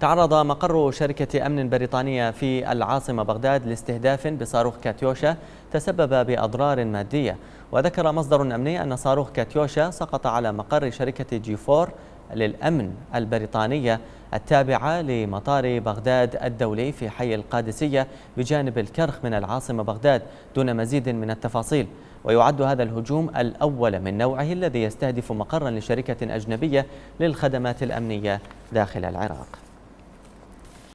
تعرض مقر شركة أمن بريطانية في العاصمة بغداد لاستهداف بصاروخ كاتيوشا تسبب بأضرار مادية وذكر مصدر أمني أن صاروخ كاتيوشا سقط على مقر شركة جيفور للأمن البريطانية التابعة لمطار بغداد الدولي في حي القادسية بجانب الكرخ من العاصمة بغداد دون مزيد من التفاصيل ويعد هذا الهجوم الأول من نوعه الذي يستهدف مقرا لشركة أجنبية للخدمات الأمنية داخل العراق